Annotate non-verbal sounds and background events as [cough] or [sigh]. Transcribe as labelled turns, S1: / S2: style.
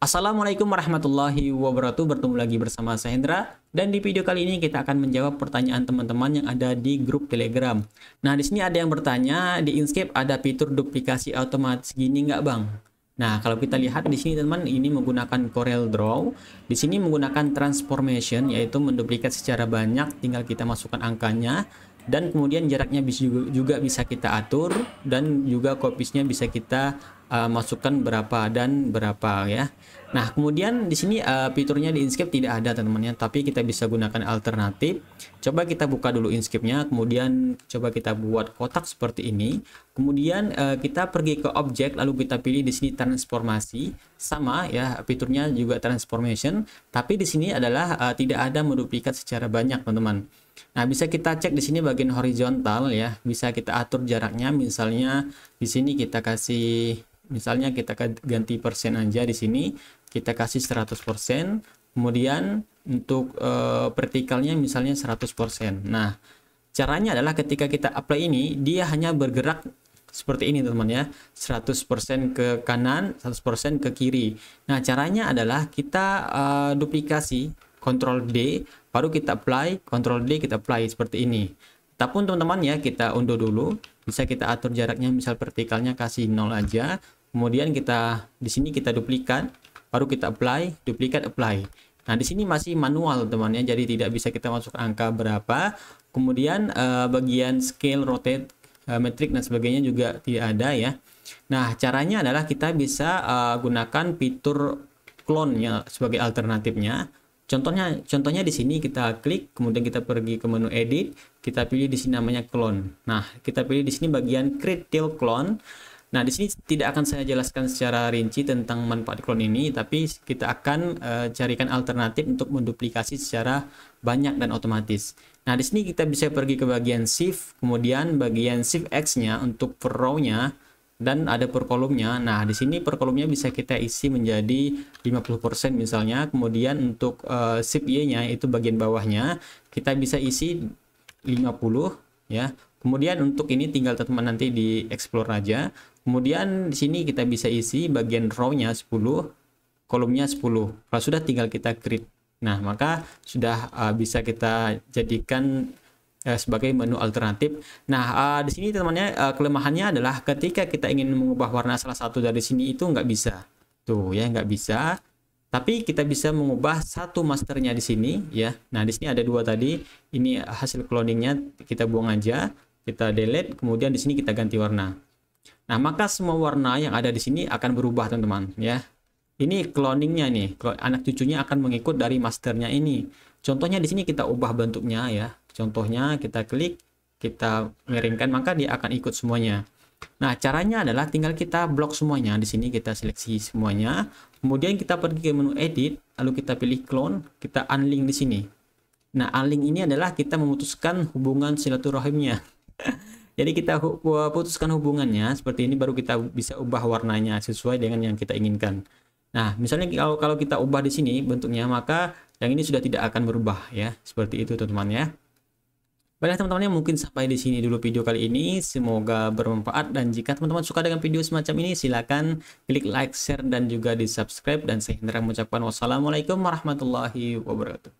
S1: Assalamualaikum warahmatullahi wabarakatuh. Bertemu lagi bersama saya Hendra dan di video kali ini kita akan menjawab pertanyaan teman-teman yang ada di grup Telegram. Nah, di sini ada yang bertanya di Inkscape ada fitur duplikasi otomatis gini nggak, Bang? Nah, kalau kita lihat di sini teman ini menggunakan Corel Draw. Di sini menggunakan transformation yaitu menduplikat secara banyak tinggal kita masukkan angkanya dan kemudian jaraknya bisa juga, bisa kita atur dan juga copies-nya bisa kita uh, masukkan berapa dan berapa ya. Nah, kemudian di sini uh, fiturnya di Inkscape tidak ada teman-teman ya, tapi kita bisa gunakan alternatif. Coba kita buka dulu Inkscape-nya, kemudian coba kita buat kotak seperti ini. Kemudian uh, kita pergi ke objek lalu kita pilih di sini transformasi. Sama ya, fiturnya juga transformation, tapi di sini adalah uh, tidak ada menduplikat secara banyak, teman-teman. Nah, bisa kita cek di sini bagian horizontal ya, bisa kita atur jaraknya misalnya di sini kita kasih misalnya kita ganti persen aja di sini kita kasih 100% kemudian untuk uh, vertikalnya misalnya 100% nah caranya adalah ketika kita apply ini dia hanya bergerak seperti ini teman-teman ya 100% ke kanan 100% ke kiri nah caranya adalah kita uh, duplikasi Ctrl D baru kita apply Ctrl D kita apply seperti ini tapi teman-teman ya kita unduh dulu bisa kita atur jaraknya misal vertikalnya kasih nol aja kemudian kita di sini kita duplikat baru kita apply duplikat apply nah di sini masih manual teman ya jadi tidak bisa kita masuk angka berapa kemudian eh, bagian scale rotate metrik eh, metric dan sebagainya juga tidak ada ya nah caranya adalah kita bisa uh, gunakan fitur clone ya sebagai alternatifnya Contohnya contohnya di sini kita klik, kemudian kita pergi ke menu edit, kita pilih di sini namanya clone. Nah, kita pilih di sini bagian create till clone. Nah, di sini tidak akan saya jelaskan secara rinci tentang manfaat clone ini, tapi kita akan uh, carikan alternatif untuk menduplikasi secara banyak dan otomatis. Nah, di sini kita bisa pergi ke bagian shift, kemudian bagian shift X-nya untuk row-nya dan ada per kolomnya. Nah, di sini per kolomnya bisa kita isi menjadi 50% misalnya. Kemudian untuk uh, sip Y-nya itu bagian bawahnya kita bisa isi 50 ya. Kemudian untuk ini tinggal teman-teman nanti di explore aja. Kemudian di sini kita bisa isi bagian row-nya 10, kolomnya 10. Kalau sudah tinggal kita create. Nah, maka sudah uh, bisa kita jadikan Eh, sebagai menu alternatif. Nah, uh, di sini temannya uh, eh, kelemahannya adalah ketika kita ingin mengubah warna salah satu dari sini itu nggak bisa. Tuh ya nggak bisa. Tapi kita bisa mengubah satu masternya di sini ya. Nah, di sini ada dua tadi. Ini hasil cloningnya kita buang aja, kita delete, kemudian di sini kita ganti warna. Nah, maka semua warna yang ada di sini akan berubah teman-teman ya. Ini cloningnya nih, anak cucunya akan mengikut dari masternya ini. Contohnya di sini kita ubah bentuknya ya Contohnya kita klik, kita miringkan, maka dia akan ikut semuanya. Nah, caranya adalah tinggal kita blok semuanya. Di sini kita seleksi semuanya. Kemudian kita pergi ke menu edit, lalu kita pilih clone, kita unlink di sini. Nah, unlink ini adalah kita memutuskan hubungan silaturahimnya. [laughs] Jadi kita putuskan hubungannya seperti ini baru kita bisa ubah warnanya sesuai dengan yang kita inginkan. Nah, misalnya kalau kalau kita ubah di sini bentuknya maka yang ini sudah tidak akan berubah ya. Seperti itu teman-teman ya. Baiklah teman-teman yang mungkin sampai di sini dulu video kali ini. Semoga bermanfaat dan jika teman-teman suka dengan video semacam ini silakan klik like, share dan juga di subscribe dan saya Hendra mengucapkan wassalamualaikum warahmatullahi wabarakatuh.